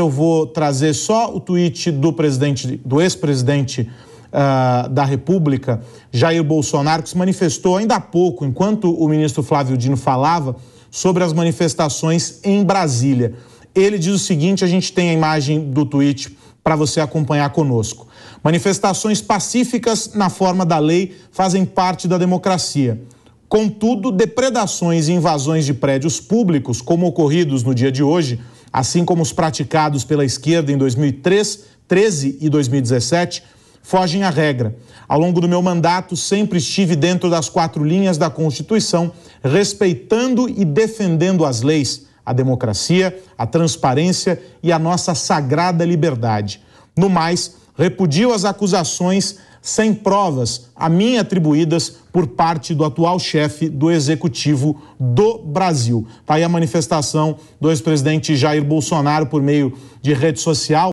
eu vou trazer só o tweet do presidente, do ex-presidente uh, da República, Jair Bolsonaro, que se manifestou ainda há pouco, enquanto o ministro Flávio Dino falava, sobre as manifestações em Brasília. Ele diz o seguinte: a gente tem a imagem do tweet para você acompanhar conosco. Manifestações pacíficas na forma da lei fazem parte da democracia. Contudo, depredações e invasões de prédios públicos, como ocorridos no dia de hoje, assim como os praticados pela esquerda em 2003, 13 e 2017, fogem à regra. Ao longo do meu mandato, sempre estive dentro das quatro linhas da Constituição, respeitando e defendendo as leis, a democracia, a transparência e a nossa sagrada liberdade. No mais, repudiu as acusações sem provas a mim atribuídas por parte do atual chefe do executivo do Brasil. Está aí a manifestação do ex-presidente Jair Bolsonaro por meio de rede social.